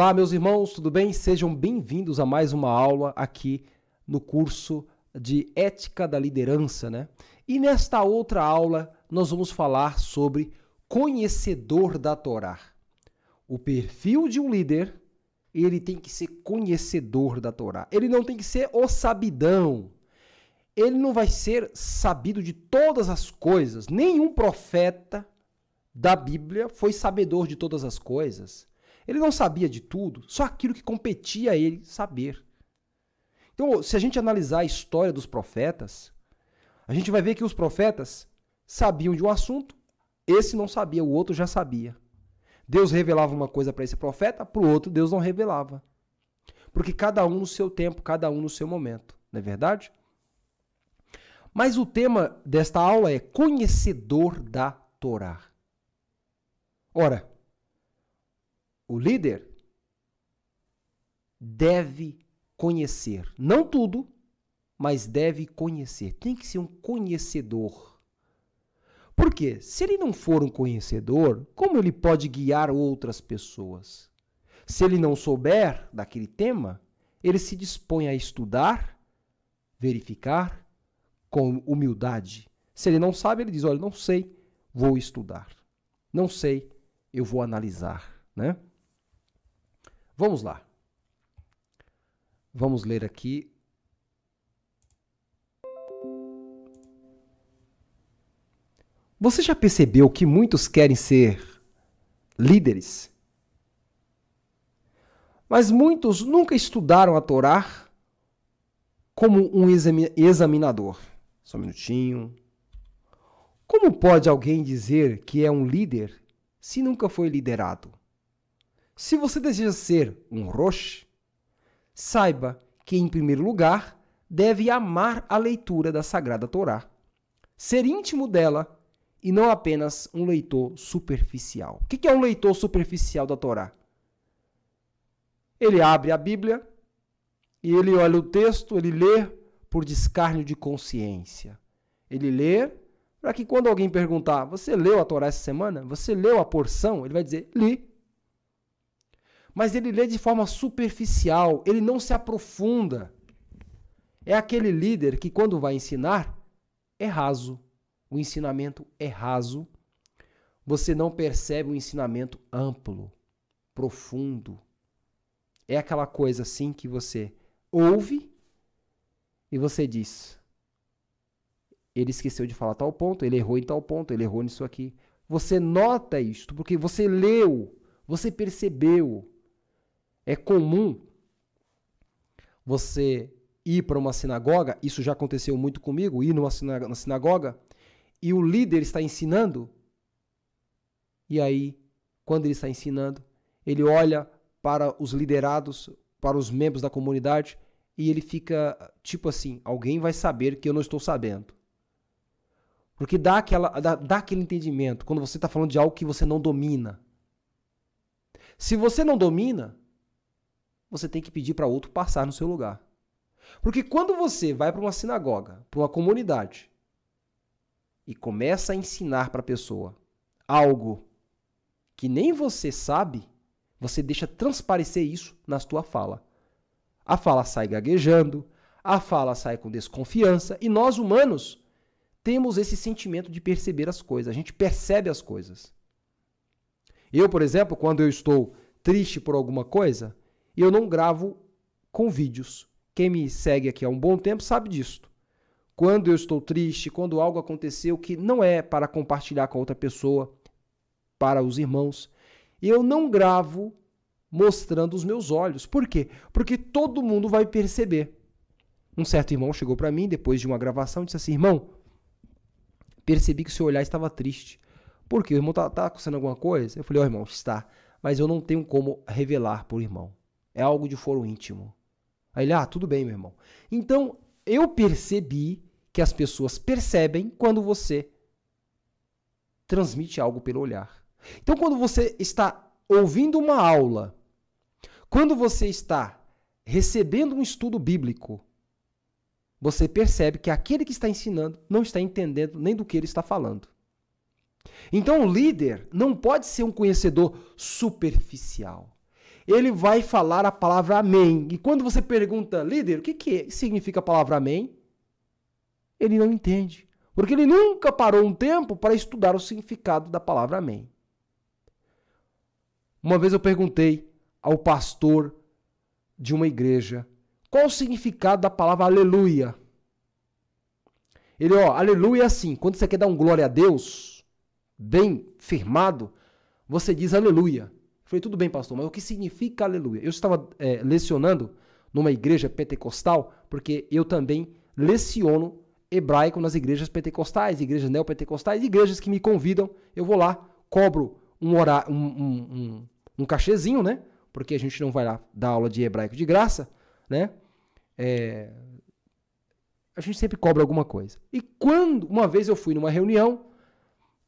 Olá, meus irmãos, tudo bem? Sejam bem-vindos a mais uma aula aqui no curso de Ética da Liderança, né? E nesta outra aula nós vamos falar sobre conhecedor da Torá. O perfil de um líder, ele tem que ser conhecedor da Torá. Ele não tem que ser o sabidão. Ele não vai ser sabido de todas as coisas. Nenhum profeta da Bíblia foi sabedor de todas as coisas. Ele não sabia de tudo, só aquilo que competia a ele saber. Então, se a gente analisar a história dos profetas, a gente vai ver que os profetas sabiam de um assunto, esse não sabia, o outro já sabia. Deus revelava uma coisa para esse profeta, para o outro Deus não revelava. Porque cada um no seu tempo, cada um no seu momento, não é verdade? Mas o tema desta aula é conhecedor da Torá. Ora, o líder, deve conhecer. Não tudo, mas deve conhecer. Tem que ser um conhecedor. Por quê? Se ele não for um conhecedor, como ele pode guiar outras pessoas? Se ele não souber daquele tema, ele se dispõe a estudar, verificar com humildade. Se ele não sabe, ele diz: Olha, não sei, vou estudar. Não sei, eu vou analisar. Né? Vamos lá. Vamos ler aqui. Você já percebeu que muitos querem ser líderes? Mas muitos nunca estudaram a Torá como um examinador. Só um minutinho. Como pode alguém dizer que é um líder se nunca foi liderado? Se você deseja ser um Roche, saiba que, em primeiro lugar, deve amar a leitura da Sagrada Torá, ser íntimo dela e não apenas um leitor superficial. O que é um leitor superficial da Torá? Ele abre a Bíblia e ele olha o texto, ele lê por descarne de consciência. Ele lê para que quando alguém perguntar: Você leu a Torá essa semana? Você leu a porção? Ele vai dizer: Li mas ele lê de forma superficial, ele não se aprofunda. É aquele líder que, quando vai ensinar, é raso. O ensinamento é raso. Você não percebe um ensinamento amplo, profundo. É aquela coisa assim que você ouve e você diz: ele esqueceu de falar tal ponto, ele errou em tal ponto, ele errou nisso aqui. Você nota isto porque você leu, você percebeu. É comum você ir para uma sinagoga, isso já aconteceu muito comigo, ir numa sinagoga, na sinagoga, e o líder está ensinando, e aí, quando ele está ensinando, ele olha para os liderados, para os membros da comunidade, e ele fica tipo assim: alguém vai saber que eu não estou sabendo. Porque dá, aquela, dá, dá aquele entendimento quando você está falando de algo que você não domina. Se você não domina, você tem que pedir para outro passar no seu lugar. Porque quando você vai para uma sinagoga, para uma comunidade, e começa a ensinar para a pessoa algo que nem você sabe, você deixa transparecer isso na sua fala. A fala sai gaguejando, a fala sai com desconfiança, e nós humanos temos esse sentimento de perceber as coisas, a gente percebe as coisas. Eu, por exemplo, quando eu estou triste por alguma coisa, e eu não gravo com vídeos. Quem me segue aqui há um bom tempo sabe disso Quando eu estou triste, quando algo aconteceu que não é para compartilhar com outra pessoa, para os irmãos, eu não gravo mostrando os meus olhos. Por quê? Porque todo mundo vai perceber. Um certo irmão chegou para mim depois de uma gravação e disse assim: Irmão, percebi que o seu olhar estava triste. Por quê? O irmão está tá acontecendo alguma coisa? Eu falei: Ó, oh, irmão, está. Mas eu não tenho como revelar para o irmão. É algo de foro íntimo. Aí ele, ah, tudo bem, meu irmão. Então, eu percebi que as pessoas percebem quando você transmite algo pelo olhar. Então, quando você está ouvindo uma aula, quando você está recebendo um estudo bíblico, você percebe que aquele que está ensinando não está entendendo nem do que ele está falando. Então, o líder não pode ser um conhecedor superficial ele vai falar a palavra amém. E quando você pergunta, líder, o que, que significa a palavra amém? Ele não entende. Porque ele nunca parou um tempo para estudar o significado da palavra amém. Uma vez eu perguntei ao pastor de uma igreja qual o significado da palavra aleluia. Ele, ó, aleluia é assim. Quando você quer dar um glória a Deus, bem firmado, você diz aleluia. Falei, tudo bem, pastor, mas o que significa aleluia? Eu estava é, lecionando numa igreja pentecostal, porque eu também leciono hebraico nas igrejas pentecostais, igrejas neopentecostais, igrejas que me convidam, eu vou lá, cobro um, hora, um, um, um, um cachezinho, né? Porque a gente não vai lá dar aula de hebraico de graça, né? É... A gente sempre cobra alguma coisa. E quando, uma vez eu fui numa reunião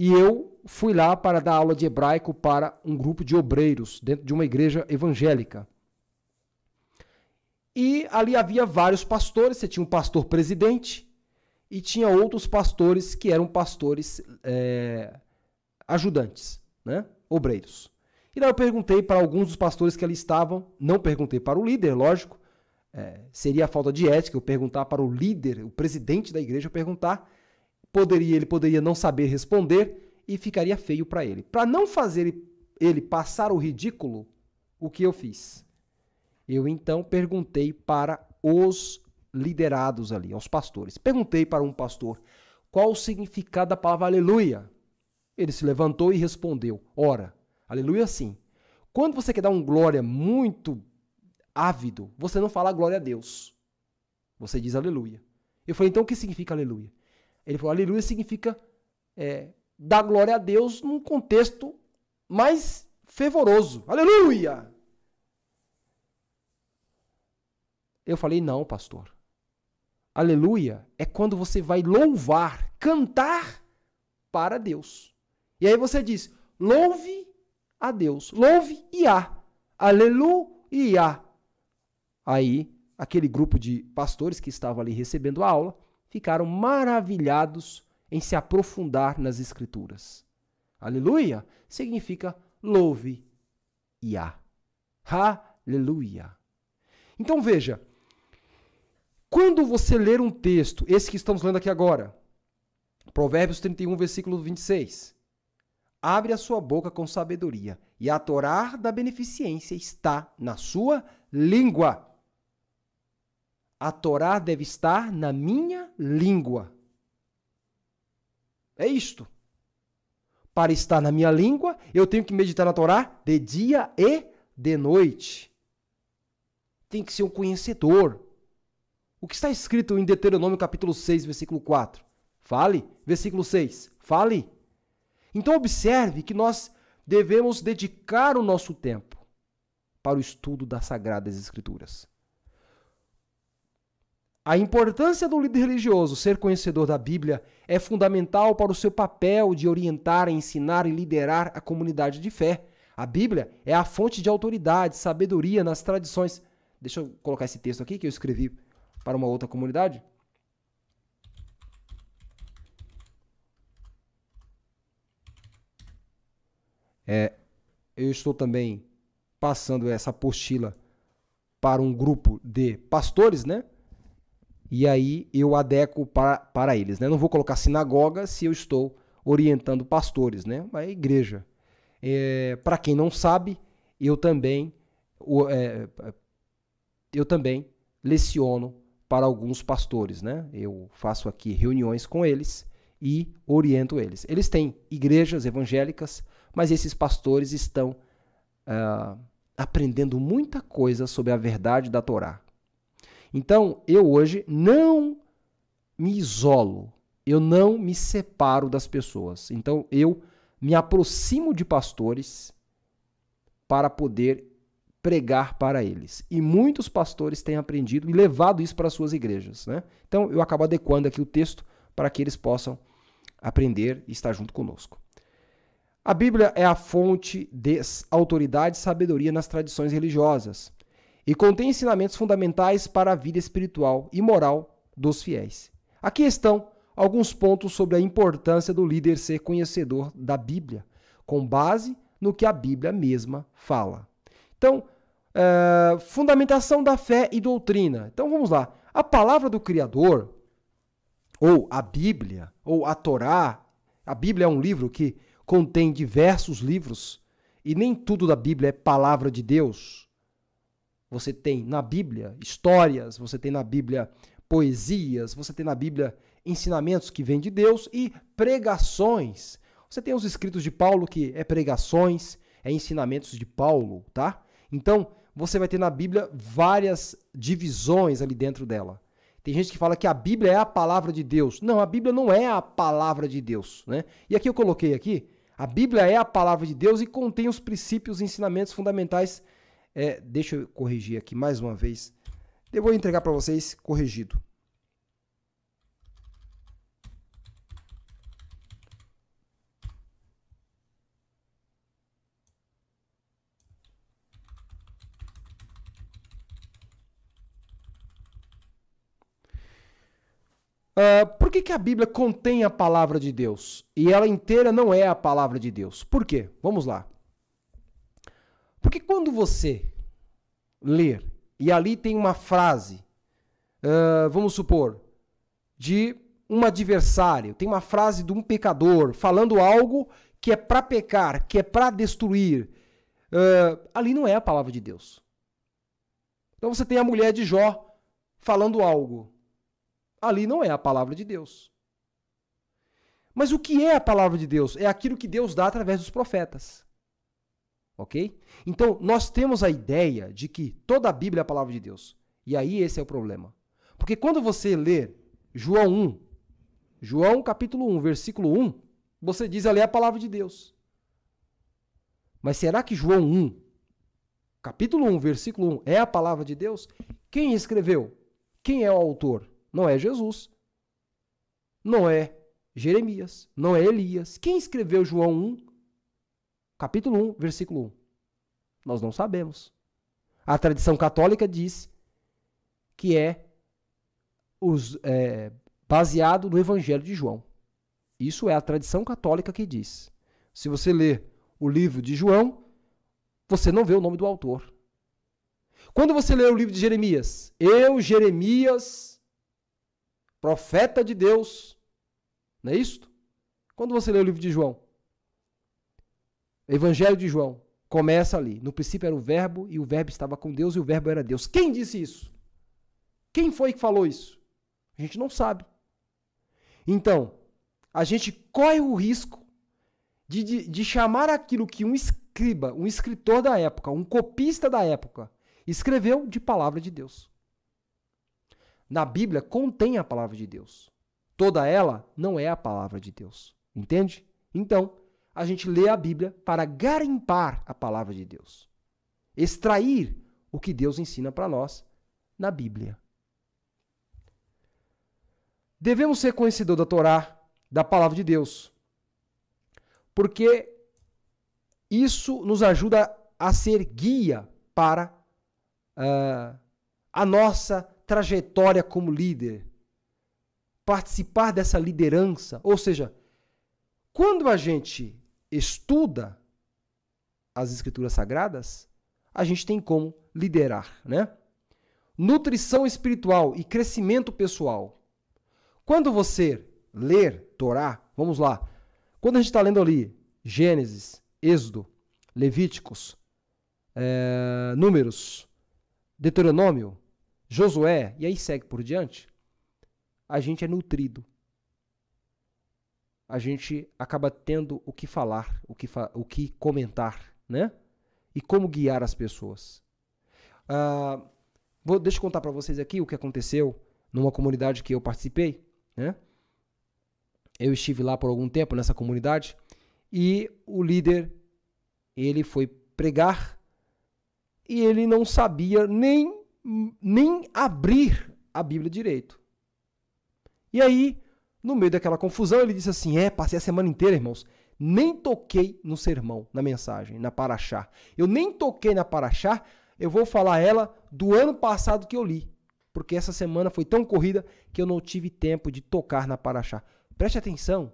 e eu fui lá para dar aula de hebraico para um grupo de obreiros dentro de uma igreja evangélica. E ali havia vários pastores, você tinha um pastor presidente e tinha outros pastores que eram pastores é, ajudantes, né? obreiros. E lá eu perguntei para alguns dos pastores que ali estavam, não perguntei para o líder, lógico, é, seria a falta de ética eu perguntar para o líder, o presidente da igreja, eu perguntar poderia ele poderia não saber responder e ficaria feio para ele. Para não fazer ele passar o ridículo, o que eu fiz? Eu então perguntei para os liderados ali, aos pastores. Perguntei para um pastor qual o significado da palavra aleluia. Ele se levantou e respondeu: Ora, aleluia sim. Quando você quer dar um glória muito ávido, você não fala glória a Deus. Você diz aleluia. Eu falei: Então o que significa aleluia? Ele falou, aleluia significa é, dar glória a Deus num contexto mais fervoroso. Aleluia! Eu falei, não, pastor. Aleluia é quando você vai louvar, cantar para Deus. E aí você diz, louve a Deus. Louve e a. Aleluia. Aí, aquele grupo de pastores que estava ali recebendo a aula ficaram maravilhados em se aprofundar nas Escrituras. Aleluia significa louve e a. Aleluia. Então veja, quando você ler um texto, esse que estamos lendo aqui agora, Provérbios 31, versículo 26, abre a sua boca com sabedoria, e a Torá da beneficência está na sua língua. A Torá deve estar na minha língua. É isto. Para estar na minha língua, eu tenho que meditar na Torá de dia e de noite. Tem que ser um conhecedor. O que está escrito em Deuteronômio capítulo 6, versículo 4? Fale. Versículo 6. Fale. Então observe que nós devemos dedicar o nosso tempo para o estudo das sagradas escrituras. A importância do líder religioso ser conhecedor da Bíblia é fundamental para o seu papel de orientar, ensinar e liderar a comunidade de fé. A Bíblia é a fonte de autoridade, sabedoria nas tradições. Deixa eu colocar esse texto aqui que eu escrevi para uma outra comunidade. É, eu estou também passando essa apostila para um grupo de pastores, né? e aí eu adequo para, para eles. Né? Não vou colocar sinagoga se eu estou orientando pastores, né? a igreja. É, para quem não sabe, eu também, o, é, eu também leciono para alguns pastores. Né? Eu faço aqui reuniões com eles e oriento eles. Eles têm igrejas evangélicas, mas esses pastores estão uh, aprendendo muita coisa sobre a verdade da Torá então, eu hoje não me isolo, eu não me separo das pessoas. Então, eu me aproximo de pastores para poder pregar para eles. E muitos pastores têm aprendido e levado isso para suas igrejas. Né? Então, eu acabo adequando aqui o texto para que eles possam aprender e estar junto conosco. A Bíblia é a fonte de autoridade e sabedoria nas tradições religiosas e contém ensinamentos fundamentais para a vida espiritual e moral dos fiéis. Aqui estão alguns pontos sobre a importância do líder ser conhecedor da Bíblia, com base no que a Bíblia mesma fala. Então, é, fundamentação da fé e doutrina. Então vamos lá. A palavra do Criador, ou a Bíblia, ou a Torá, a Bíblia é um livro que contém diversos livros e nem tudo da Bíblia é palavra de Deus. Você tem na Bíblia histórias, você tem na Bíblia poesias, você tem na Bíblia ensinamentos que vêm de Deus e pregações. Você tem os escritos de Paulo que é pregações, é ensinamentos de Paulo, tá? Então, você vai ter na Bíblia várias divisões ali dentro dela. Tem gente que fala que a Bíblia é a palavra de Deus. Não, a Bíblia não é a palavra de Deus, né? E aqui eu coloquei aqui, a Bíblia é a palavra de Deus e contém os princípios e ensinamentos fundamentais é, deixa eu corrigir aqui mais uma vez. Eu vou entregar para vocês corrigido. Uh, por que, que a Bíblia contém a palavra de Deus e ela inteira não é a palavra de Deus? Por quê? Vamos lá. Porque quando você ler e ali tem uma frase, uh, vamos supor, de um adversário, tem uma frase de um pecador falando algo que é para pecar, que é para destruir, uh, ali não é a palavra de Deus. Então você tem a mulher de Jó falando algo. Ali não é a palavra de Deus. Mas o que é a palavra de Deus? É aquilo que Deus dá através dos profetas. Ok? Então, nós temos a ideia de que toda a Bíblia é a palavra de Deus. E aí esse é o problema. Porque quando você lê João 1, João capítulo 1, versículo 1, você diz ali é a palavra de Deus. Mas será que João 1, capítulo 1, versículo 1, é a palavra de Deus? Quem escreveu? Quem é o autor? Não é Jesus. Não é Jeremias. Não é Elias. Quem escreveu João 1, capítulo 1, versículo 1. Nós não sabemos. A tradição católica diz que é, os, é baseado no Evangelho de João. Isso é a tradição católica que diz. Se você ler o livro de João, você não vê o nome do autor. Quando você lê o livro de Jeremias, eu, Jeremias, profeta de Deus, não é isto? Quando você lê o livro de João, Evangelho de João começa ali. No princípio era o Verbo e o Verbo estava com Deus e o Verbo era Deus. Quem disse isso? Quem foi que falou isso? A gente não sabe. Então, a gente corre o risco de, de, de chamar aquilo que um escriba, um escritor da época, um copista da época, escreveu de palavra de Deus. Na Bíblia contém a palavra de Deus. Toda ela não é a palavra de Deus. Entende? Então, a gente lê a Bíblia para garimpar a palavra de Deus, extrair o que Deus ensina para nós na Bíblia. Devemos ser conhecedor da Torá, da palavra de Deus, porque isso nos ajuda a ser guia para uh, a nossa trajetória como líder, participar dessa liderança, ou seja, quando a gente estuda as escrituras sagradas, a gente tem como liderar, né? Nutrição espiritual e crescimento pessoal. Quando você ler Torá, vamos lá. Quando a gente está lendo ali Gênesis, Êxodo, Levíticos, é, Números, Deuteronômio, Josué, e aí segue por diante, a gente é nutrido a gente acaba tendo o que falar, o que, fa o que comentar, né? E como guiar as pessoas. Ah, vou, deixa eu contar para vocês aqui o que aconteceu numa comunidade que eu participei, né? Eu estive lá por algum tempo nessa comunidade e o líder ele foi pregar e ele não sabia nem nem abrir a Bíblia direito. E aí no meio daquela confusão, ele disse assim: É, passei a semana inteira, irmãos. Nem toquei no sermão, na mensagem, na Paraxá. Eu nem toquei na Paraxá, eu vou falar ela do ano passado que eu li. Porque essa semana foi tão corrida que eu não tive tempo de tocar na Paraxá. Preste atenção.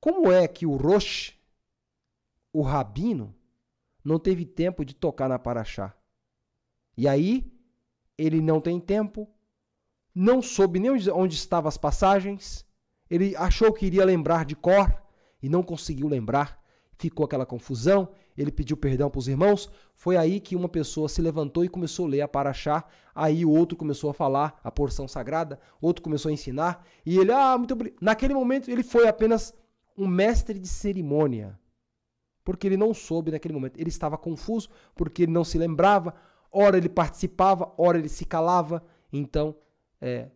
Como é que o Rosh, o rabino, não teve tempo de tocar na Paraxá? E aí, ele não tem tempo, não soube nem onde estavam as passagens, ele achou que iria lembrar de cor e não conseguiu lembrar, ficou aquela confusão, ele pediu perdão para os irmãos, foi aí que uma pessoa se levantou e começou a ler a Paraxá, aí o outro começou a falar a porção sagrada, outro começou a ensinar, e ele, ah, muito obrigado. Naquele momento ele foi apenas um mestre de cerimônia, porque ele não soube naquele momento, ele estava confuso, porque ele não se lembrava, ora ele participava, ora ele se calava, então é,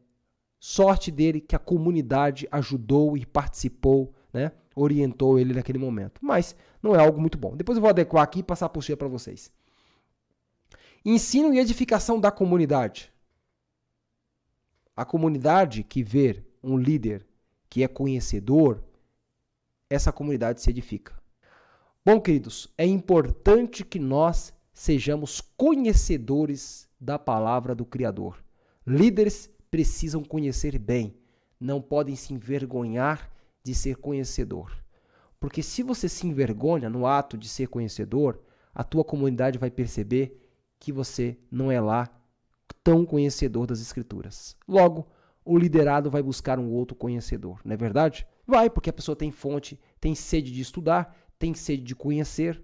sorte dele que a comunidade ajudou e participou, né? orientou ele naquele momento. Mas não é algo muito bom. Depois eu vou adequar aqui e passar por cheia para vocês. Ensino e edificação da comunidade. A comunidade que vê um líder que é conhecedor, essa comunidade se edifica. Bom, queridos, é importante que nós sejamos conhecedores da palavra do Criador, líderes precisam conhecer bem, não podem se envergonhar de ser conhecedor. Porque se você se envergonha no ato de ser conhecedor, a tua comunidade vai perceber que você não é lá tão conhecedor das escrituras. Logo, o liderado vai buscar um outro conhecedor, não é verdade? Vai, porque a pessoa tem fonte, tem sede de estudar, tem sede de conhecer,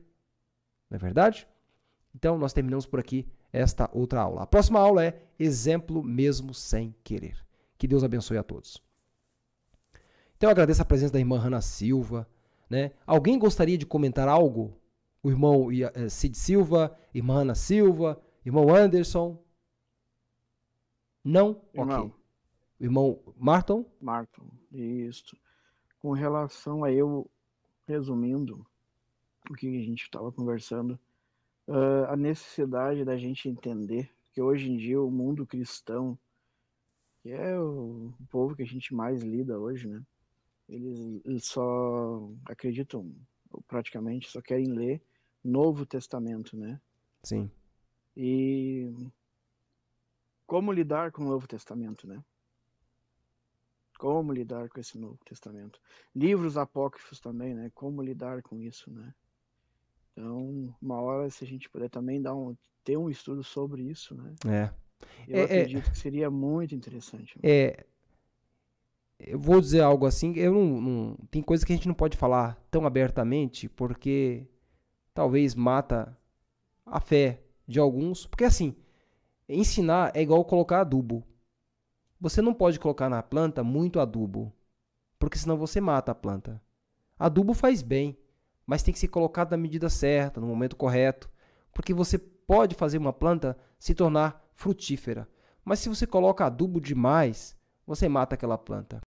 não é verdade? Então, nós terminamos por aqui esta outra aula. A próxima aula é Exemplo mesmo sem querer. Que Deus abençoe a todos. Então eu agradeço a presença da irmã Hanna Silva. Né? Alguém gostaria de comentar algo? O irmão eh, Cid Silva, irmã Ana Silva, irmão Anderson? Não? Irmão. Ok. O irmão Marton? Marton, isso. Com relação a eu, resumindo o que a gente estava conversando, uh, a necessidade da gente entender que hoje em dia o mundo cristão, que é o povo que a gente mais lida hoje, né? Eles, eles só acreditam, praticamente só querem ler Novo Testamento, né? Sim. E como lidar com o Novo Testamento, né? Como lidar com esse Novo Testamento? Livros apócrifos também, né? Como lidar com isso, né? Então, uma hora, se a gente puder também dar um, ter um estudo sobre isso, né? É. Eu é, é. acredito é, que seria muito interessante. Né? É. Eu vou dizer algo assim, eu não, não, tem coisa que a gente não pode falar tão abertamente, porque talvez mata a fé de alguns, porque assim, ensinar é igual colocar adubo. Você não pode colocar na planta muito adubo, porque senão você mata a planta. Adubo faz bem, mas tem que ser colocado na medida certa, no momento correto, porque você pode fazer uma planta se tornar frutífera. Mas se você coloca adubo demais, você mata aquela planta.